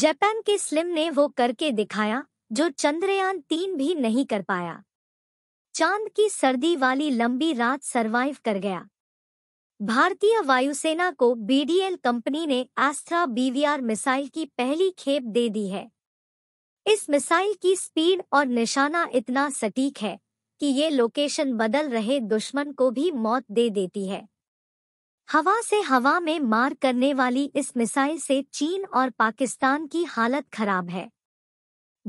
Japan के slim ने वो करके दिखाया जो चंद्रयान तीन भी नहीं कर पाया चांद की सर्दी वाली लंबी रात सरवाइव कर गया भारतीय वायुसेना को बीडीएल कंपनी ने आस्था बीवीआर मिसाइल की पहली खेप दे दी है इस मिसाइल की स्पीड और निशाना इतना सटीक है कि ये लोकेशन बदल रहे दुश्मन को भी मौत दे देती है हवा से हवा में मार करने वाली इस मिसाइल से चीन और पाकिस्तान की हालत खराब है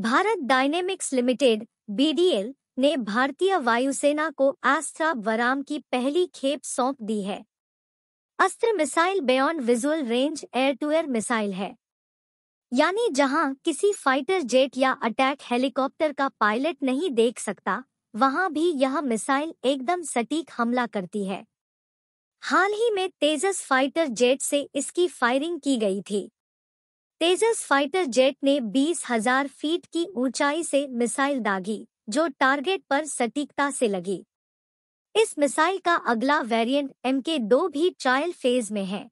भारत डायनेमिक्स लिमिटेड बीडीएल ने भारतीय वायुसेना को आस्था वराम की पहली खेप सौंप दी है Astra missile beyond visual range air to air missile है यानी जहां किसी फाइटर जेट या अटैक हेलीकॉप्टर का पायलट नहीं देख सकता वहां भी यह मिसाइल एकदम सटीक हमला करती है हाल ही में तेजस फाइटर जेट से इसकी फायरिंग की गई थी तेजस फाइटर जेट ने बीस हजार फीट की ऊंचाई से मिसाइल दागी जो टारगेट पर सटीकता से लगी इस मिसाइल का अगला वेरिएंट एम के दो भी ट्रायल फेज में है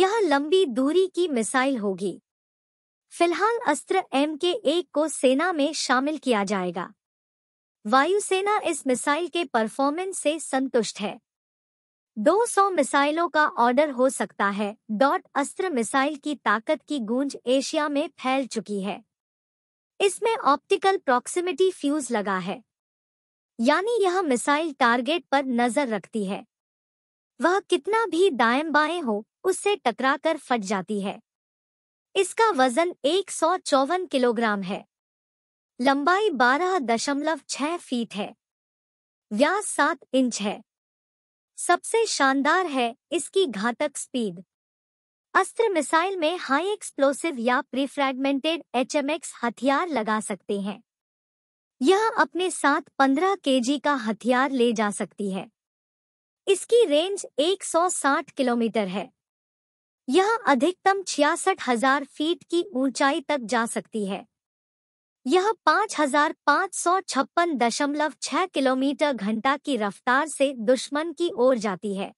यह लंबी दूरी की मिसाइल होगी फिलहाल अस्त्र एम के एक को सेना में शामिल किया जाएगा वायुसेना इस मिसाइल के परफॉर्मेंस से संतुष्ट है 200 मिसाइलों का ऑर्डर हो सकता है डॉट अस्त्र मिसाइल की ताकत की गूंज एशिया में फैल चुकी है इसमें ऑप्टिकल प्रॉक्सिमिटी फ्यूज लगा है यानी यह मिसाइल टारगेट पर नजर रखती है वह कितना भी दाएं बाएं हो उससे टकराकर फट जाती है इसका वजन एक किलोग्राम है लंबाई 12.6 फीट है व्यास 7 इंच है सबसे शानदार है इसकी घातक स्पीड अस्त्र मिसाइल में हाई एक्सप्लोसिव या प्रीफ्रेगमेंटेड एचएमएक्स हथियार लगा सकते हैं यह अपने साथ 15 केजी का हथियार ले जा सकती है इसकी रेंज 160 किलोमीटर है यह अधिकतम छियासठ हजार फीट की ऊंचाई तक जा सकती है यह पाँच हजार पाँच सौ छप्पन दशमलव छह किलोमीटर घंटा की रफ्तार से दुश्मन की ओर जाती है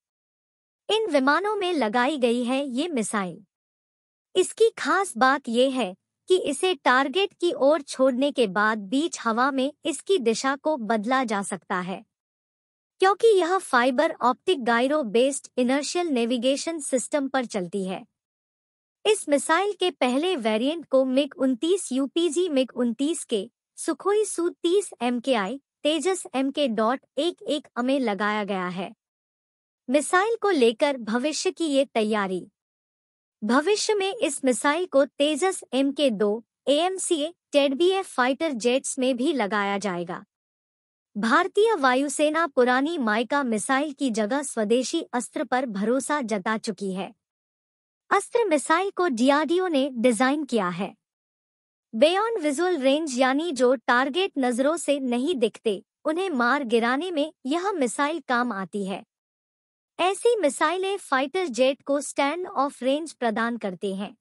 इन विमानों में लगाई गई है ये मिसाइल इसकी खास बात यह है कि इसे टारगेट की ओर छोड़ने के बाद बीच हवा में इसकी दिशा को बदला जा सकता है क्योंकि यह fibre optic gyro based inertial navigation system पर चलती है इस मिसाइल के पहले वेरिएंट को मिग उनतीस यूपीजी मिग उनतीस के सुखोई सू तीस एम के आई तेजस एम के डॉट एक एक अमे लगाया गया है मिसाइल को लेकर भविष्य की ये तैयारी भविष्य में इस मिसाइल को तेजस एम के दो M AMCA TEDBF fighter jets में भी लगाया जाएगा भारतीय वायुसेना पुरानी माइका मिसाइल की जगह स्वदेशी अस्त्र पर भरोसा जता चुकी है अस्त्र मिसाइल को डीआरडीओ ने डिजाइन किया है बेयॉन्ड विजुअल रेंज यानी जो टारगेट नजरों से नहीं दिखते उन्हें मार गिराने में यह मिसाइल काम आती है ऐसी मिसाइलें फाइटर जेट को स्टैंड ऑफ रेंज प्रदान करते हैं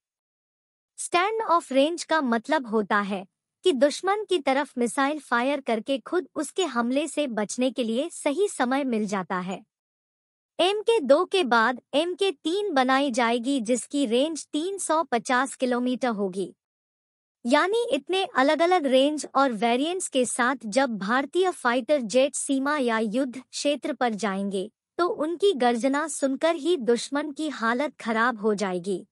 स्टैंड ऑफ रेंज का मतलब होता है कि दुश्मन की तरफ मिसाइल फायर करके खुद उसके हमले से बचने के लिए सही समय मिल जाता है एम के दो के बाद एम के तीन बनाई जाएगी जिसकी रेंज 350 किलोमीटर होगी यानी इतने अलग अलग रेंज और वेरिएंट्स के साथ जब भारतीय फाइटर जेट सीमा या युद्ध क्षेत्र पर जाएंगे तो उनकी गर्जना सुनकर ही दुश्मन की हालत खराब हो जाएगी